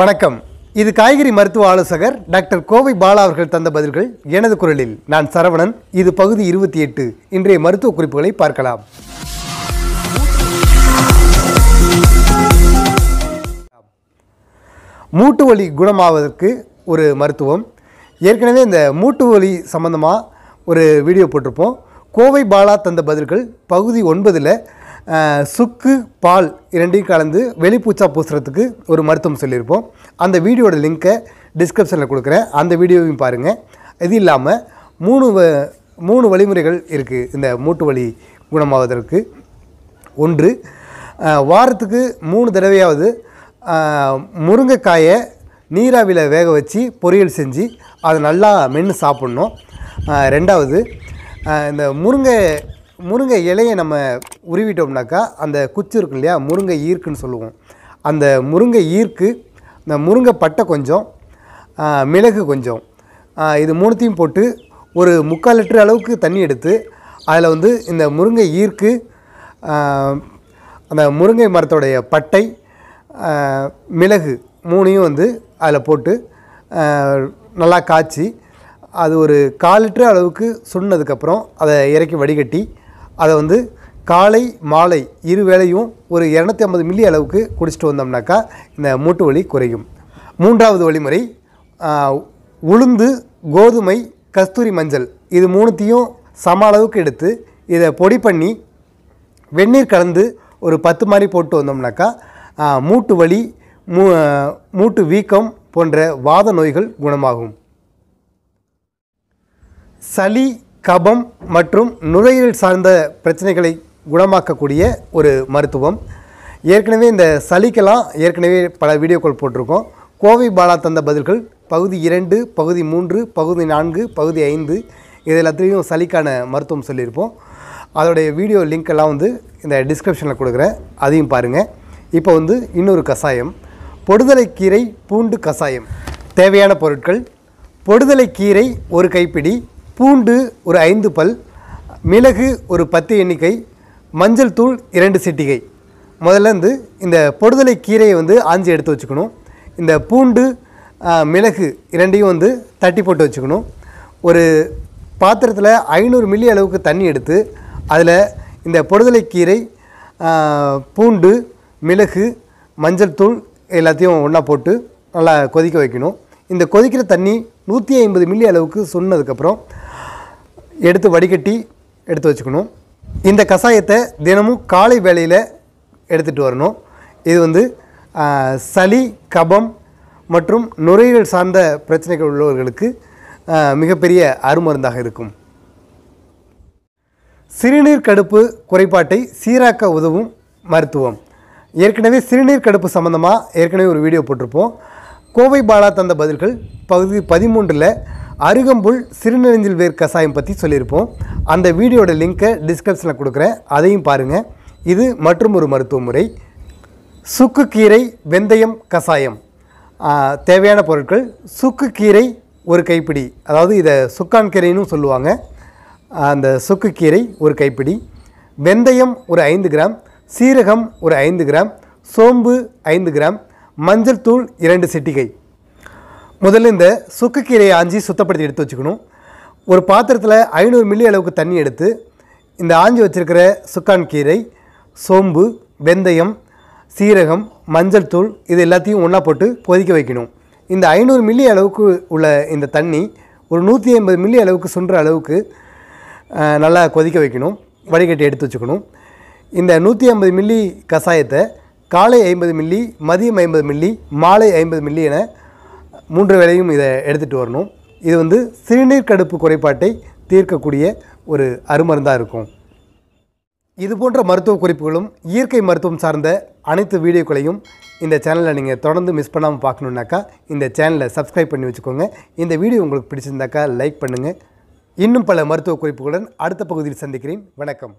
வணக்கம் இது காய்கறி மருத்துவ ஆலோசகர் டாக்டர் கோவை பாலா அவர்கள் தந்த பதில்கள் எனது குரலில் நான் சரவணன் இது பகுதி இருபத்தி எட்டு இன்றைய மருத்துவ குறிப்புகளை பார்க்கலாம் மூட்டு வலி குணமாவதற்கு ஒரு மருத்துவம் ஏற்கனவே இந்த மூட்டு வலி சம்மந்தமாக ஒரு வீடியோ போட்டிருப்போம் கோவை பாலா தந்த பதில்கள் பகுதி ஒன்பதில் சுக்கு பால் இரண்டையும் கலந்து வெளிப்பூச்சா பூசுறதுக்கு ஒரு மருத்துவம் சொல்லியிருப்போம் அந்த வீடியோட லிங்க்கை டிஸ்கிரிப்ஷனில் கொடுக்குறேன் அந்த வீடியோவையும் பாருங்கள் இது இல்லாமல் மூணு மூணு வழிமுறைகள் இருக்குது இந்த மூட்டு வலி குணமாவதற்கு ஒன்று வாரத்துக்கு மூணு தடவையாவது முருங்கைக்காயை நீராவியில் வேக வச்சு பொரியல் செஞ்சு அதை நல்லா மென்று சாப்பிட்ணும் ரெண்டாவது இந்த முருங்கை முருங்கை இலையை நம்ம உருவிட்டோம்னாக்கா அந்த குச்சி இருக்கு இல்லையா முருங்கை ஈர்க்குன்னு சொல்லுவோம் அந்த முருங்கை ஈர்க்கு இந்த முருங்கை பட்டை கொஞ்சம் மிளகு கொஞ்சம் இது மூணுத்தையும் போட்டு ஒரு முக்கால் லிட்டர் அளவுக்கு தண்ணி எடுத்து அதில் வந்து இந்த முருங்கை ஈர்க்கு அந்த முருங்கை மரத்தோடைய பட்டை மிளகு மூணையும் வந்து அதில் போட்டு நல்லா காய்ச்சி அது ஒரு கால் லிட்டர் அளவுக்கு சுண்ணதுக்கப்புறம் அதை இறக்கி வடிகட்டி அதை வந்து காலை மாலை இரு வேளையும் ஒரு இரநூத்தி ஐம்பது மில்லி அளவுக்கு குடிச்சிட்டு வந்தோம்னாக்கா இந்த மூட்டு வலி குறையும் மூன்றாவது வழிமுறை உளுந்து கோதுமை கஸ்தூரி மஞ்சள் இது மூணுத்தையும் சம அளவுக்கு எடுத்து இதை பொடி பண்ணி வெந்நீர் கலந்து ஒரு பத்து மாதிரி போட்டு வந்தோம்னாக்கா மூட்டு வலி மூ மூட்டு வீக்கம் போன்ற வாத நோய்கள் குணமாகும் சளி கபம் மற்றும் நுரையீரல் சார்ந்த பிரச்சனைகளை குணமாக்கக்கூடிய ஒரு மருத்துவம் ஏற்கனவே இந்த சளிக்கெல்லாம் ஏற்கனவே பல வீடியோக்கள் போட்டிருக்கோம் கோவை பாலா தந்த பதில்கள் பகுதி இரண்டு பகுதி மூன்று பகுதி நான்கு பகுதி ஐந்து இது எல்லாத்துலேயும் சளிக்கான மருத்துவம் சொல்லியிருப்போம் அதோடைய வீடியோ லிங்க் எல்லாம் வந்து இந்த டிஸ்கிரிப்ஷனில் கொடுக்குறேன் அதையும் பாருங்கள் இப்போ வந்து இன்னொரு கஷாயம் பொடுதலைக்கீரை பூண்டு கஷாயம் தேவையான பொருட்கள் பொடுதலைக்கீரை ஒரு கைப்பிடி பூண்டு ஒரு ஐந்து பல் மிளகு ஒரு பத்து எண்ணிக்கை மஞ்சள் தூள் இரண்டு சிட்டிகை முதல்ல வந்து இந்த பொடுதலை கீரையை வந்து ஆஞ்சி எடுத்து வச்சுக்கணும் இந்த பூண்டு மிளகு இரண்டையும் வந்து தட்டி போட்டு வச்சுக்கணும் ஒரு பாத்திரத்தில் ஐநூறு மில்லி அளவுக்கு தண்ணி எடுத்து அதில் இந்த பொடுதலை கீரை பூண்டு மிளகு மஞ்சள் தூள் எல்லாத்தையும் ஒன்றா போட்டு நல்லா கொதிக்க வைக்கணும் இந்த கொதிக்கிற தண்ணி நூற்றி ஐம்பது மில்லி அளவுக்கு சொன்னதுக்கப்புறம் எடுத்து வடிகட்டி எடுத்து வச்சுக்கணும் இந்த கஷாயத்தை தினமும் காலை வேளையில் எடுத்துகிட்டு வரணும் இது வந்து சளி கபம் மற்றும் நுரையீரல் சார்ந்த பிரச்சனைகள் உள்ளவர்களுக்கு மிகப்பெரிய அருமருந்தாக இருக்கும் சிறுநீர் கடுப்பு குறைபாட்டை சீராக்க உதவும் மருத்துவம் ஏற்கனவே சிறுநீர் கடுப்பு சம்மந்தமாக ஏற்கனவே ஒரு வீடியோ போட்டிருப்போம் கோவை பாலா தந்த பதில்கள் பகுதி பதிமூன்றில் அருகம்புல் சிறுநெஞ்சில் வேர் கஷாயம் பற்றி சொல்லியிருப்போம் அந்த வீடியோட லிங்க்கை டிஸ்கிரிப்ஷனில் கொடுக்குறேன் அதையும் பாருங்கள் இது மற்றும் ஒரு மருத்துவ முறை சுக்குக்கீரை வெந்தயம் கஷாயம் தேவையான பொருட்கள் சுக்குக்கீரை ஒரு கைப்பிடி அதாவது இதை சுக்கான் கீரைன்னு சொல்லுவாங்க அந்த சுக்குக்கீரை ஒரு கைப்பிடி வெந்தயம் ஒரு ஐந்து கிராம் சீரகம் ஒரு ஐந்து கிராம் சோம்பு ஐந்து கிராம் மஞ்சள் தூள் இரண்டு சிட்டிகை முதல்ல இந்த சுக்குக்கீரையை ஆஞ்சி சுத்தப்படுத்தி எடுத்து வச்சுக்கணும் ஒரு பாத்திரத்தில் ஐநூறு மில்லி அளவுக்கு தண்ணி எடுத்து இந்த ஆஞ்சி வச்சுருக்கிற சுக்கான் கீரை சோம்பு வெந்தயம் சீரகம் மஞ்சள் தூள் இது எல்லாத்தையும் ஒன்றா போட்டு கொதிக்க வைக்கணும் இந்த ஐநூறு மில்லி அளவுக்கு உள்ள இந்த தண்ணி ஒரு நூற்றி ஐம்பது மில்லி அளவுக்கு சுன்ற அளவுக்கு நல்லா கொதிக்க வைக்கணும் வடிகட்டி எடுத்து வச்சுக்கணும் இந்த நூற்றி ஐம்பது மில்லி கஷாயத்தை காலை ஐம்பது மில்லி மதியம் ஐம்பது மில்லி மாலை ஐம்பது மில்லி என மூன்று வேளையும் இதை எடுத்துகிட்டு வரணும் இது வந்து சிறுநீர் கடுப்பு குறைபாட்டை தீர்க்கக்கூடிய ஒரு அருமருந்தாக இருக்கும் இது போன்ற மருத்துவ குறிப்புகளும் இயற்கை மருத்துவம் சார்ந்த அனைத்து வீடியோக்களையும் இந்த சேனலை நீங்கள் தொடர்ந்து மிஸ் பண்ணாமல் பார்க்கணுன்னாக்கா இந்த சேனலை சப்ஸ்கிரைப் பண்ணி வச்சுக்கோங்க இந்த வீடியோ உங்களுக்கு பிடிச்சிருந்தாக்கா லைக் பண்ணுங்கள் இன்னும் பல மருத்துவ குறிப்புகளுடன் அடுத்த பகுதியில் சந்திக்கிறேன் வணக்கம்